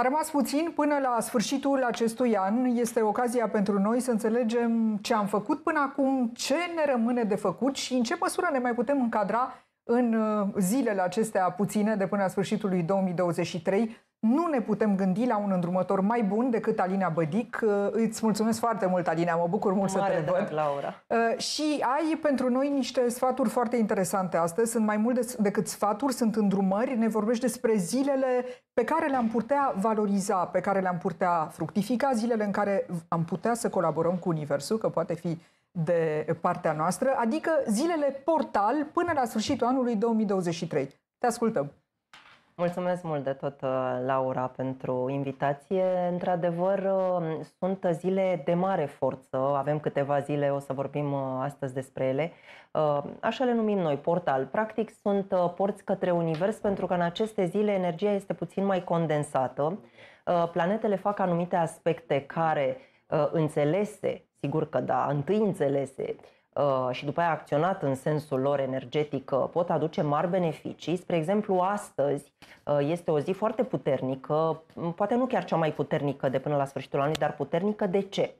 A rămas puțin până la sfârșitul acestui an. Este ocazia pentru noi să înțelegem ce am făcut până acum, ce ne rămâne de făcut și în ce măsură ne mai putem încadra în uh, zilele acestea puține de până la sfârșitul lui 2023 nu ne putem gândi la un îndrumător mai bun decât Alina Bădic. Uh, îți mulțumesc foarte mult, Alina, mă bucur mult Mare să te văd. Laura. Uh, și ai pentru noi niște sfaturi foarte interesante astăzi. Sunt mai mult decât sfaturi, sunt îndrumări. Ne vorbești despre zilele pe care le-am putea valoriza, pe care le-am putea fructifica, zilele în care am putea să colaborăm cu Universul, că poate fi de partea noastră, adică zilele portal până la sfârșitul anului 2023. Te ascultăm! Mulțumesc mult de tot, uh, Laura, pentru invitație. Într-adevăr, uh, sunt zile de mare forță. Avem câteva zile, o să vorbim uh, astăzi despre ele. Așa le numim noi, portal. Practic, sunt porți către univers pentru că în aceste zile energia este puțin mai condensată. Planetele fac anumite aspecte care, înțelese, sigur că da, întâi înțelese, Uh, și după aia acționat în sensul lor energetic uh, pot aduce mari beneficii. Spre exemplu, astăzi uh, este o zi foarte puternică, poate nu chiar cea mai puternică de până la sfârșitul anului, dar puternică de ce?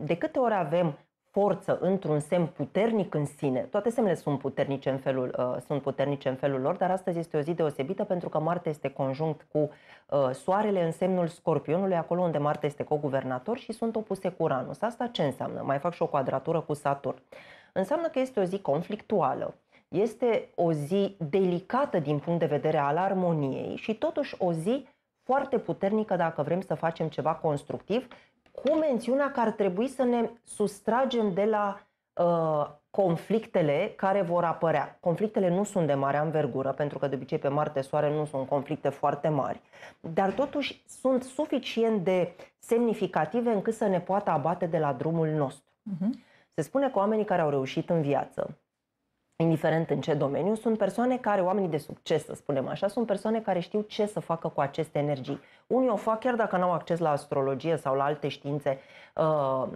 De câte ori avem forță într-un semn puternic în sine. Toate semnele sunt puternice în felul, uh, sunt puternice în felul lor, dar astăzi este o zi deosebită pentru că Marte este conjunct cu uh, Soarele în semnul Scorpionului, acolo unde Marte este co co-guvernator și sunt opuse cu Uranus. Asta ce înseamnă? Mai fac și o quadratură cu Saturn. Înseamnă că este o zi conflictuală. Este o zi delicată din punct de vedere al armoniei și totuși o zi foarte puternică dacă vrem să facem ceva constructiv cu mențiunea că ar trebui să ne sustragem de la uh, conflictele care vor apărea. Conflictele nu sunt de mare anvergură, pentru că de obicei pe Marte-Soare nu sunt conflicte foarte mari, dar totuși sunt suficient de semnificative încât să ne poată abate de la drumul nostru. Uh-huh. Se spune că oamenii care au reușit în viață indiferent în ce domeniu, sunt persoane care, oamenii de succes, să spunem așa, sunt persoane care știu ce să facă cu aceste energii. Unii o fac chiar dacă nu au acces la astrologie sau la alte științe uh,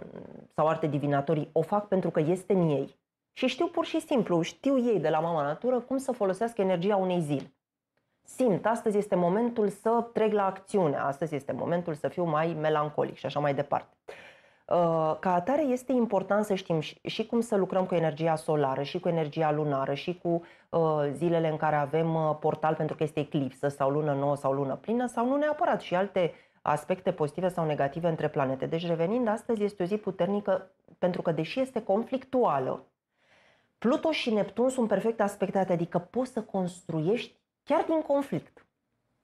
sau arte divinatorii, o fac pentru că este în ei. Și știu pur și simplu, știu ei de la mama natură cum să folosească energia unei zile. Simt, astăzi este momentul să trec la acțiune, astăzi este momentul să fiu mai melancolic și așa mai departe. Uh, ca atare este important să știm și cum să lucrăm cu energia solară, și cu energia lunară, și cu uh, zilele în care avem uh, portal pentru că este eclipsă sau lună nouă sau lună plină sau nu neapărat și alte aspecte pozitive sau negative între planete. Deci revenind astăzi este o zi puternică pentru că deși este conflictuală, Pluto și Neptun sunt perfect aspectate, adică poți să construiești chiar din conflict.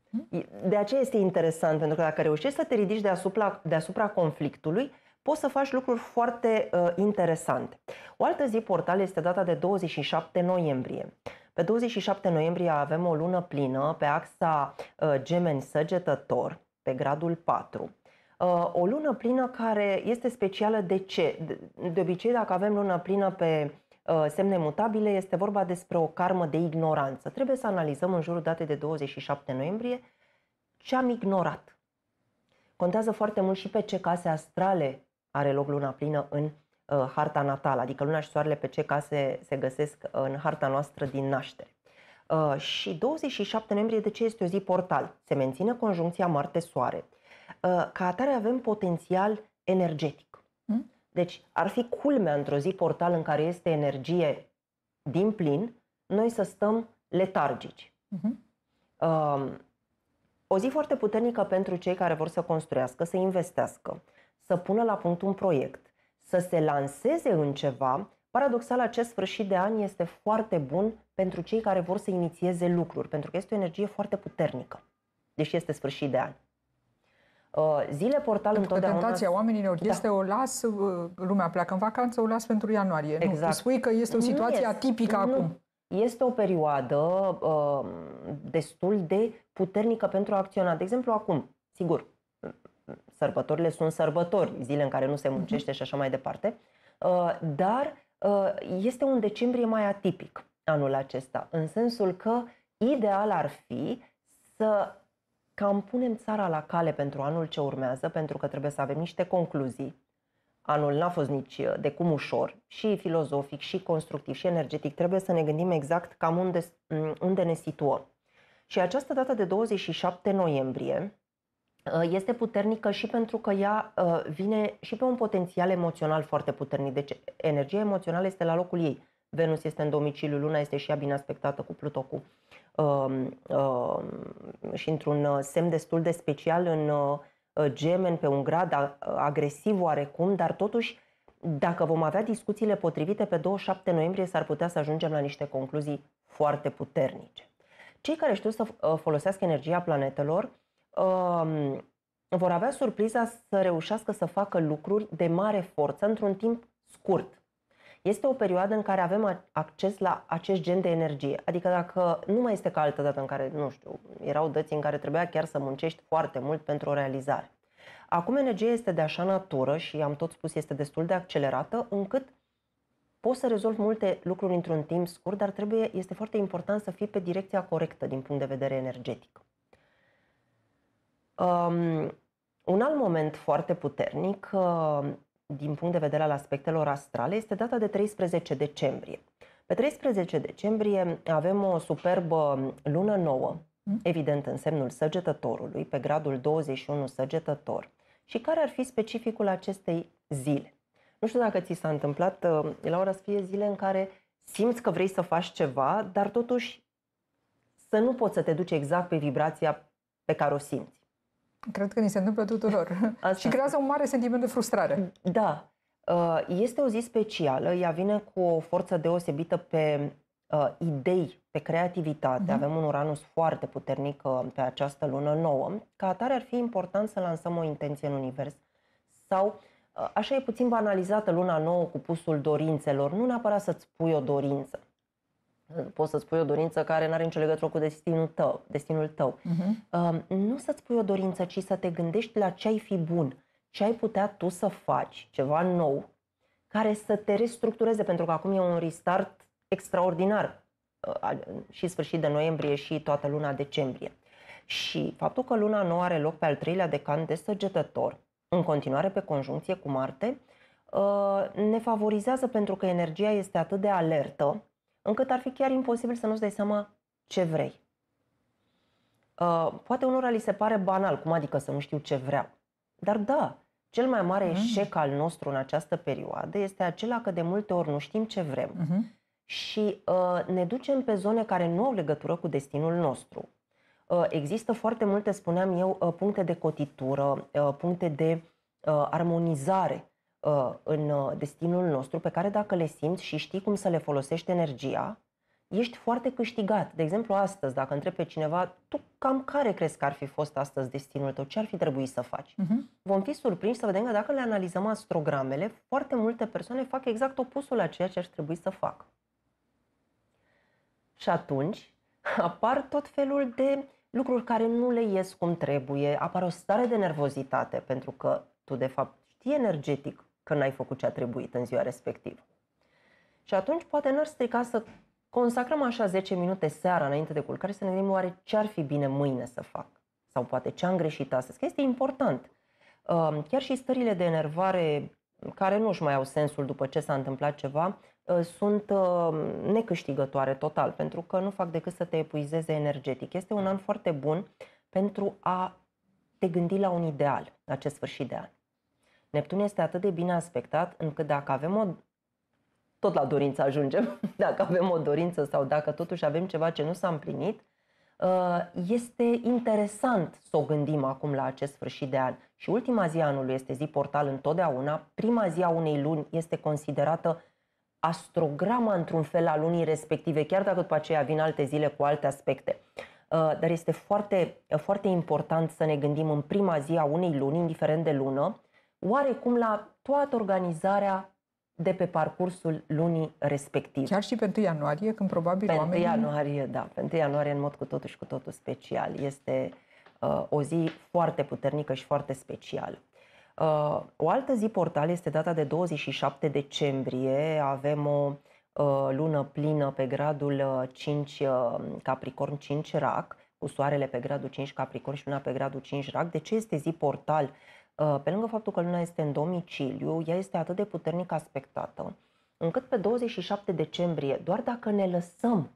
Hmm? De aceea este interesant, pentru că dacă reușești să te ridici deasupra, deasupra conflictului, poți să faci lucruri foarte uh, interesante. O altă zi portal este data de 27 noiembrie. Pe 27 noiembrie avem o lună plină pe axa uh, gemeni săgetător, pe gradul 4. Uh, o lună plină care este specială de ce? De, de obicei, dacă avem lună plină pe uh, semne mutabile, este vorba despre o karmă de ignoranță. Trebuie să analizăm în jurul datei de 27 noiembrie ce am ignorat. Contează foarte mult și pe ce case astrale are loc luna plină în uh, harta natală, adică luna și soarele pe ce case se găsesc uh, în harta noastră din naștere. Uh, și 27 noiembrie, de ce este o zi portal? Se menține conjuncția Marte-Soare. Uh, ca atare avem potențial energetic. Mm? Deci ar fi culmea într-o zi portal în care este energie din plin, noi să stăm letargici. Mm-hmm. Uh, o zi foarte puternică pentru cei care vor să construiască, să investească, să pună la punct un proiect, să se lanseze în ceva, paradoxal acest sfârșit de an este foarte bun pentru cei care vor să inițieze lucruri, pentru că este o energie foarte puternică, deși este sfârșit de an. Uh, zile portal pentru întotdeauna... Că tentația oamenilor da. este o las, uh, lumea pleacă în vacanță, o las pentru ianuarie. Exact. Nu, spui că este o situație este. atipică nu. acum. Este o perioadă uh, destul de puternică pentru a acționa. De exemplu, acum, sigur, sărbătorile sunt sărbători, zile în care nu se mhm. muncește și așa mai departe, uh, dar uh, este un decembrie mai atipic anul acesta, în sensul că ideal ar fi să cam punem țara la cale pentru anul ce urmează, pentru că trebuie să avem niște concluzii. Anul n-a fost nici uh, de cum ușor, și filozofic, și constructiv, și energetic. Trebuie să ne gândim exact cam unde, mm, unde ne situăm. Și această dată de 27 noiembrie Uh, este puternică și pentru că ea uh, vine și pe un potențial emoțional foarte puternic. Deci energia emoțională este la locul ei. Venus este în domiciliu, Luna este și ea bine aspectată cu Pluto cu, uh, uh, și într-un uh, semn destul de special în uh, gemen, pe un grad a, agresiv oarecum, dar totuși dacă vom avea discuțiile potrivite pe 27 noiembrie s-ar putea să ajungem la niște concluzii foarte puternice. Cei care știu să folosească energia planetelor vor avea surpriza să reușească să facă lucruri de mare forță într-un timp scurt. Este o perioadă în care avem acces la acest gen de energie. Adică dacă nu mai este ca altă dată în care, nu știu, erau dăți în care trebuia chiar să muncești foarte mult pentru o realizare. Acum energia este de așa natură și am tot spus este destul de accelerată încât poți să rezolvi multe lucruri într-un timp scurt, dar trebuie, este foarte important să fii pe direcția corectă din punct de vedere energetic. Um, un alt moment foarte puternic uh, din punct de vedere al aspectelor astrale este data de 13 decembrie. Pe 13 decembrie avem o superbă lună nouă, mm. evident în semnul săgetătorului, pe gradul 21 săgetător. Și care ar fi specificul acestei zile? Nu știu dacă ți s-a întâmplat, uh, ora să fie zile în care simți că vrei să faci ceva, dar totuși să nu poți să te duci exact pe vibrația pe care o simți. Cred că ni se întâmplă tuturor. Asta. și creează un mare sentiment de frustrare. Da. Uh, este o zi specială, ea vine cu o forță deosebită pe uh, idei, pe creativitate. Uh-huh. Avem un Uranus foarte puternic uh, pe această lună nouă. Ca atare ar fi important să lansăm o intenție în univers sau Așa e puțin banalizată luna nouă cu pusul dorințelor, nu neapărat să-ți pui o dorință, poți să-ți pui o dorință care nu are nicio legătură cu destinul tău. Destinul tău. Uh-huh. Uh, nu să-ți pui o dorință, ci să te gândești la ce ai fi bun, ce ai putea tu să faci, ceva nou, care să te restructureze, pentru că acum e un restart extraordinar uh, și sfârșit de noiembrie și toată luna decembrie. Și faptul că luna nouă are loc pe al treilea decan de săgetător, în continuare pe conjuncție cu Marte, uh, ne favorizează pentru că energia este atât de alertă încât ar fi chiar imposibil să nu-ți dai seama ce vrei. Uh, poate unora li se pare banal, cum adică să nu știu ce vreau. Dar da, cel mai mare mm. eșec al nostru în această perioadă este acela că de multe ori nu știm ce vrem mm-hmm. și uh, ne ducem pe zone care nu au legătură cu destinul nostru. Uh, există foarte multe, spuneam eu, uh, puncte de cotitură, uh, puncte de uh, armonizare Uh, în uh, destinul nostru, pe care dacă le simți și știi cum să le folosești energia, ești foarte câștigat. De exemplu, astăzi, dacă întrebi pe cineva, tu cam care crezi că ar fi fost astăzi destinul tău, ce ar fi trebuit să faci? Uh-huh. Vom fi surprinși să vedem că dacă le analizăm astrogramele, foarte multe persoane fac exact opusul a ceea ce ar trebui să facă. Și atunci apar tot felul de lucruri care nu le ies cum trebuie, apare o stare de nervozitate, pentru că tu, de fapt, știi energetic că n-ai făcut ce a trebuit în ziua respectivă. Și atunci poate n-ar strica să consacrăm așa 10 minute seara înainte de culcare să ne gândim oare ce ar fi bine mâine să fac sau poate ce am greșit astăzi, că este important. Ehm, chiar și stările de enervare care nu își mai au sensul după ce s-a întâmplat ceva, ehm, sunt ehm, necâștigătoare total, pentru că nu fac decât să te epuizeze energetic. Este un an foarte bun pentru a te gândi la un ideal, la acest sfârșit de an. Neptun este atât de bine aspectat încât dacă avem o tot la dorință ajungem, dacă avem o dorință sau dacă totuși avem ceva ce nu s-a împlinit, uh, este interesant să o gândim acum la acest sfârșit de an. Și ultima zi a anului este zi portal întotdeauna, prima zi a unei luni este considerată astrograma într-un fel a lunii respective, chiar dacă după aceea vin alte zile cu alte aspecte. Uh, dar este foarte, foarte important să ne gândim în prima zi a unei luni, indiferent de lună, oarecum la toată organizarea de pe parcursul lunii respective. Chiar și pe 1 ianuarie, când probabil pe oamenii... 1 ianuarie, da. Pe 1 ianuarie, în mod cu totul și cu totul special. Este uh, o zi foarte puternică și foarte specială. Uh, o altă zi portal este data de 27 decembrie. Avem o uh, lună plină pe gradul 5 uh, uh, Capricorn 5 Rac, cu soarele pe gradul 5 Capricorn și luna pe gradul 5 Rac. De ce este zi portal? Uh, Uh, pe lângă faptul că luna este în domiciliu, ea este atât de puternic aspectată, încât pe 27 decembrie, doar dacă ne lăsăm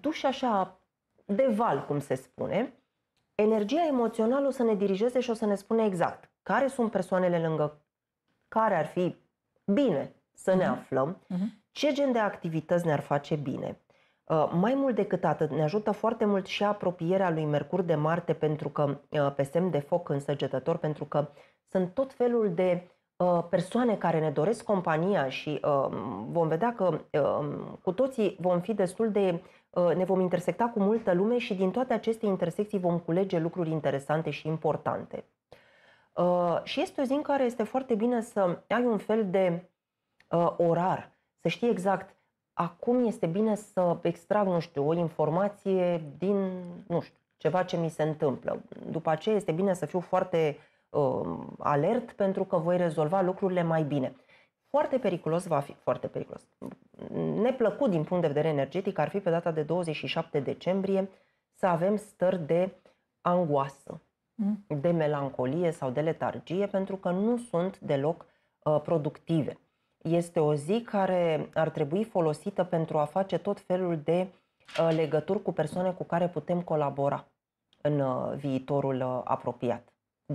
duși așa de val, cum se spune, energia emoțională o să ne dirigeze și o să ne spune exact care sunt persoanele lângă care ar fi bine să ne mhm. aflăm, mhm. ce gen de activități ne-ar face bine. Uh, mai mult decât atât, ne ajută foarte mult și apropierea lui Mercur de Marte pentru că uh, pe semn de foc în săgetător, pentru că sunt tot felul de uh, persoane care ne doresc compania și vom vedea că cu toții vom fi destul de ne vom intersecta cu multă lume și din toate aceste intersecții vom culege lucruri interesante și importante. Și este o zi în care este foarte bine să ai un fel de orar, să știi exact acum este bine să extrag, nu știu, o informație din, nu știu, ceva ce mi se întâmplă. După aceea este bine să fiu foarte uh, alert pentru că voi rezolva lucrurile mai bine. Foarte periculos va fi, foarte periculos. Neplăcut din punct de vedere energetic ar fi pe data de 27 decembrie să avem stări de angoasă, mm. de melancolie sau de letargie, pentru că nu sunt deloc uh, productive este o zi care ar trebui folosită pentru a face tot felul de uh, legături cu persoane cu care putem colabora în uh, viitorul uh, apropiat.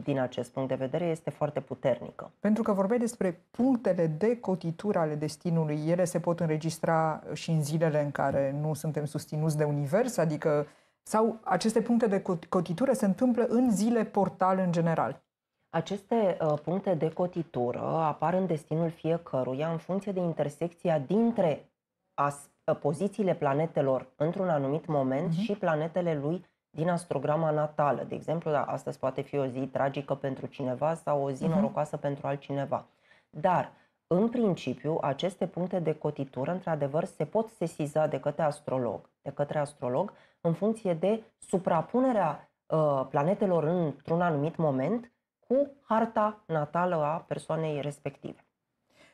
Din acest punct de vedere, este foarte puternică. Pentru că vorbeai despre punctele de cotitură ale destinului, ele se pot înregistra și în zilele în care nu suntem susținuți de Univers, adică sau aceste puncte de cotitură se întâmplă în zile portal în general. Aceste uh, puncte de cotitură apar în destinul fiecăruia în funcție de intersecția dintre as- uh, pozițiile planetelor într-un anumit moment uh-huh. și planetele lui din astrograma natală. De exemplu, da, astăzi poate fi o zi tragică pentru cineva sau o zi uh-huh. norocoasă pentru altcineva. Dar, în principiu, aceste puncte de cotitură, într-adevăr, se pot sesiza de către astrolog, de către astrolog în funcție de suprapunerea uh, planetelor într-un anumit moment cu harta natală a persoanei respective.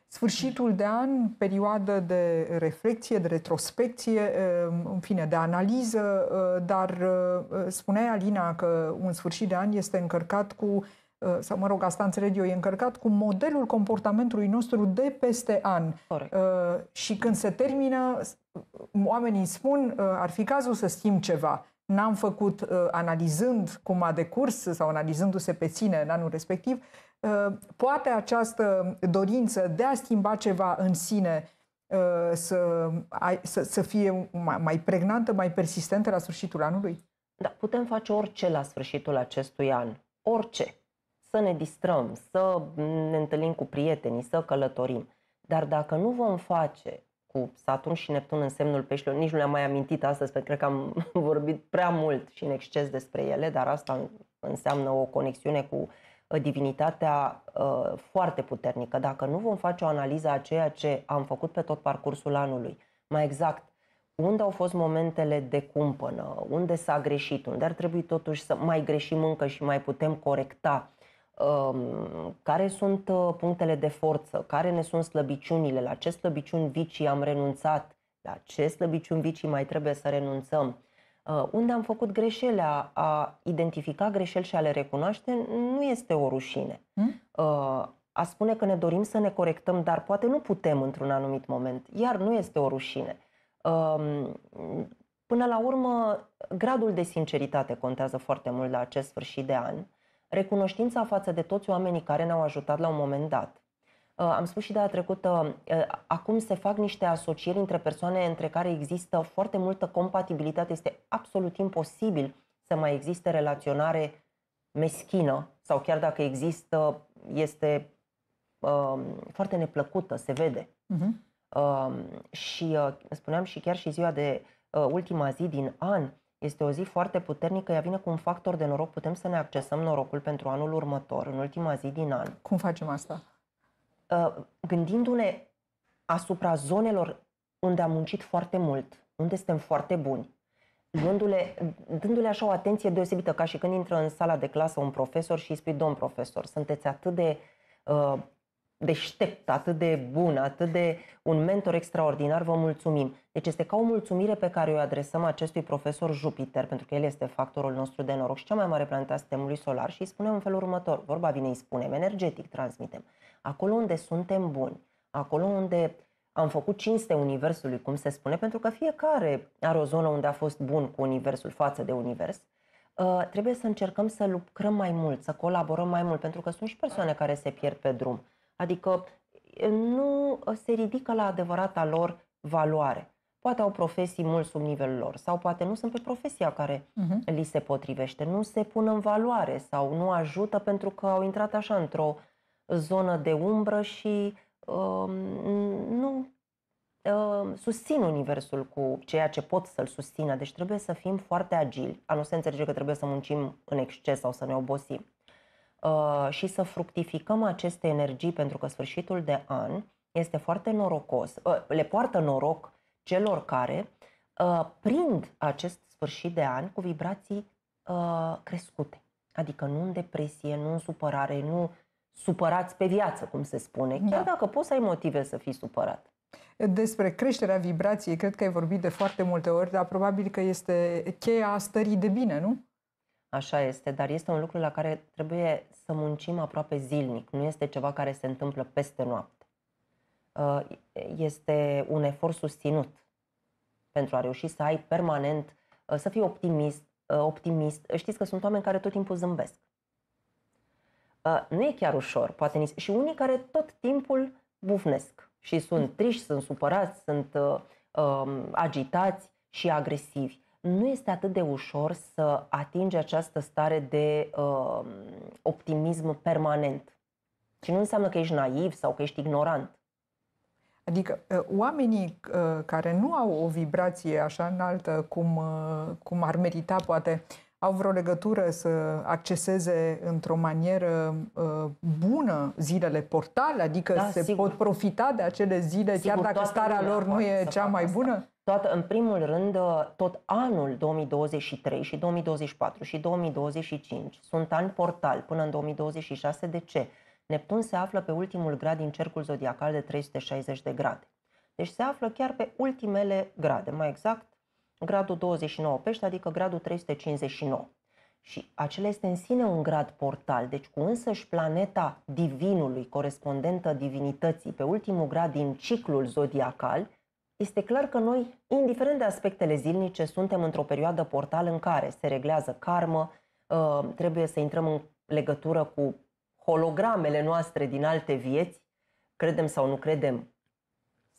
Sfârșitul de an, perioadă de reflexie, de retrospecție, um, în fine, de analiză, uh, dar uh, uh, spunea Alina că un sfârșit de an este încărcat cu, sau mă rog, asta înțeleg eu, e încărcat cu modelul comportamentului nostru de peste an. Corect. Și când se termină, oamenii spun, ar fi cazul să schimb ceva n-am făcut uh, analizând cum a decurs sau analizându-se pe sine în anul respectiv, uh, poate această dorință de a schimba ceva în sine uh, să, să, fie mai, mai pregnantă, mai persistentă la sfârșitul anului? Da, putem face orice la sfârșitul acestui an. Orice. Să ne distrăm, să ne întâlnim cu prietenii, să călătorim. Dar dacă nu vom face cu Saturn și Neptun în semnul peștilor. Nici nu le-am mai amintit astăzi, pentru că cred că am vorbit prea mult și în exces despre ele, dar asta înseamnă o conexiune cu uh, divinitatea uh, foarte puternică. Dacă nu vom face o analiză a ceea ce am făcut pe tot parcursul anului, mai exact, unde au fost momentele de cumpănă, unde s-a greșit, unde ar trebui totuși să mai greșim încă și mai putem corecta, Um, care sunt uh, punctele de forță, care ne sunt slăbiciunile, la ce slăbiciuni vicii am renunțat, la ce slăbiciuni vicii mai trebuie să renunțăm, uh, unde am făcut greșelea, a, a identifica greșeli și a le recunoaște nu este o rușine. Hmm? Uh, a spune că ne dorim să ne corectăm, dar poate nu putem într-un anumit moment, iar nu este o rușine. Um, până la urmă, gradul de sinceritate contează foarte mult la acest sfârșit de an recunoștința față de toți oamenii care ne-au ajutat la un moment dat. Uh, am spus și a trecută, uh, acum se fac niște asocieri între persoane între care există foarte multă compatibilitate. Este absolut imposibil să mai existe relaționare meschină sau chiar dacă există, este uh, foarte neplăcută, se vede. Uh-huh. Uh, și uh, spuneam și chiar și ziua de uh, ultima zi din an, este o zi foarte puternică, ea vine cu un factor de noroc. Putem să ne accesăm norocul pentru anul următor, în ultima zi din an. Cum facem asta? Uh, gândindu-ne asupra zonelor unde am muncit foarte mult, unde suntem foarte buni, dându le dându-le așa o atenție deosebită, ca și când intră în sala de clasă un profesor și îi spui, domn profesor, sunteți atât de uh, deștept, atât de bun, atât de un mentor extraordinar, vă mulțumim. Deci este ca o mulțumire pe care o adresăm acestui profesor Jupiter, pentru că el este factorul nostru de noroc și cea mai mare planetă a sistemului solar și îi spunem în felul următor, vorba vine, îi spunem, energetic transmitem. Acolo unde suntem buni, acolo unde am făcut cinste Universului, cum se spune, pentru că fiecare are o zonă unde a fost bun cu Universul față de Univers, Uh, trebuie să încercăm să lucrăm mai mult, să colaborăm mai mult, pentru că sunt și persoane care se pierd pe drum. Adică nu se ridică la adevărata lor valoare. Poate au profesii mult sub nivelul lor sau poate nu sunt pe profesia care uh-huh. li se potrivește, nu se pun în valoare sau nu ajută pentru că au intrat așa într-o zonă de umbră și uh, nu um, susțin universul cu ceea ce pot să-l susțină. Deci trebuie să fim foarte agili, a nu se înțelege că trebuie să muncim în exces sau să ne obosim Uh, și să fructificăm aceste energii, pentru că sfârșitul de an este foarte norocos, uh, le poartă noroc celor care uh, prind acest sfârșit de an cu vibrații crescute. Adică nu în depresie, nu în supărare, nu supărați pe viață, cum se spune, chiar da. dacă poți să ai motive să fii supărat. Despre creșterea vibrației, cred că ai vorbit de foarte multe ori, dar probabil că este cheia stării de bine, nu? Așa este, dar este un lucru la care trebuie să muncim aproape zilnic. Nu este ceva care se întâmplă peste noapte. Uh, este un efort susținut pentru a reuși să ai permanent, uh, să fii optimist, uh, optimist. Știți că sunt oameni care tot timpul zâmbesc. Nu e chiar ușor, poate nici. Și unii care tot timpul bufnesc și sunt triști, sunt supărați, sunt um, agitați și agresivi nu este atât de ușor să atingi această stare de uh, optimism permanent. Și nu înseamnă că ești naiv sau că ești ignorant. Adică uh, oamenii uh, care nu au o vibrație așa înaltă cum, uh, cum ar merita poate, au vreo legătură să acceseze într-o manieră bună zilele portale, adică da, se sigur. pot profita de acele zile, sigur, chiar dacă starea lor nu e cea mai asta. bună? toată, în primul rând, uh, tot anul 2023 și 2024 și 2025 sunt ani portal până în 2026. De ce? Neptun se află pe ultimul grad din cercul zodiacal de 360 de grade. Deci se află chiar pe ultimele grade, mai exact gradul 29 pește, adică gradul 359. Și acela este în sine un grad portal, deci cu însăși planeta divinului, corespondentă divinității, pe ultimul grad din ciclul zodiacal, este clar că noi, indiferent de aspectele zilnice, suntem într-o perioadă portal în care se reglează karmă, ă, trebuie să intrăm în legătură cu hologramele noastre din alte vieți, credem sau nu credem.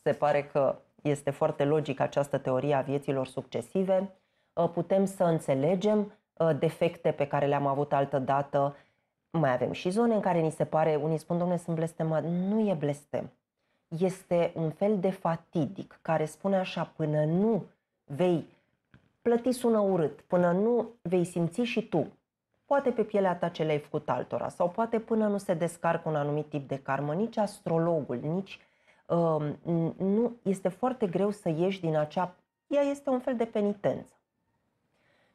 Se pare că este foarte logică această teorie a vieților succesive. Ă, putem să înțelegem ă, defecte pe care le-am avut altă dată. Mai avem și zone în care ni se pare, unii spun, domnule, sunt blestemat. Nu e blestem este un fel de fatidic care spune așa, până nu vei plăti sună urât, până nu vei simți și tu, poate pe pielea ta ce le-ai făcut altora sau poate până nu se descarcă un anumit tip de karmă, nici astrologul, nici uh, nu, este foarte greu să ieși din acea, ea este un fel de penitență.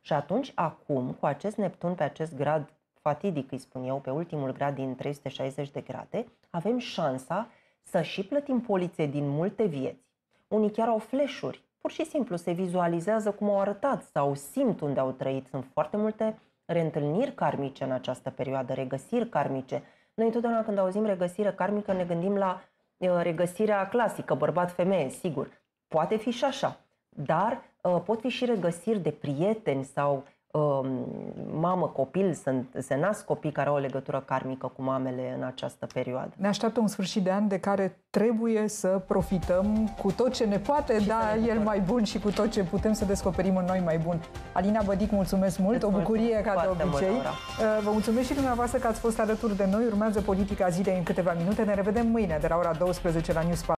Și atunci, acum, cu acest Neptun pe acest grad fatidic, îi spun eu, pe ultimul grad din 360 de grade, avem șansa să și plătim polițe din multe vieți. Unii chiar au fleșuri, pur și simplu se vizualizează cum au arătat sau simt unde au trăit. Sunt foarte multe reîntâlniri karmice în această perioadă, regăsiri karmice. Noi întotdeauna când auzim regăsire karmică ne gândim la uh, regăsirea clasică, bărbat-femeie, sigur. Poate fi și așa, dar uh, pot fi și regăsiri de prieteni sau mamă, copil, sunt, se nasc copii care au o legătură karmică cu mamele în această perioadă. Ne așteaptă un sfârșit de an de care trebuie să profităm cu tot ce ne poate da el mai bun și cu tot ce putem să descoperim în noi mai bun. Alina Bădic, mulțumesc mult, o bucurie ca de obicei. Uh, vă mulțumesc și dumneavoastră că ați fost alături de noi. Urmează Politica Zilei în câteva minute. Ne revedem mâine de la ora 12 la News 4.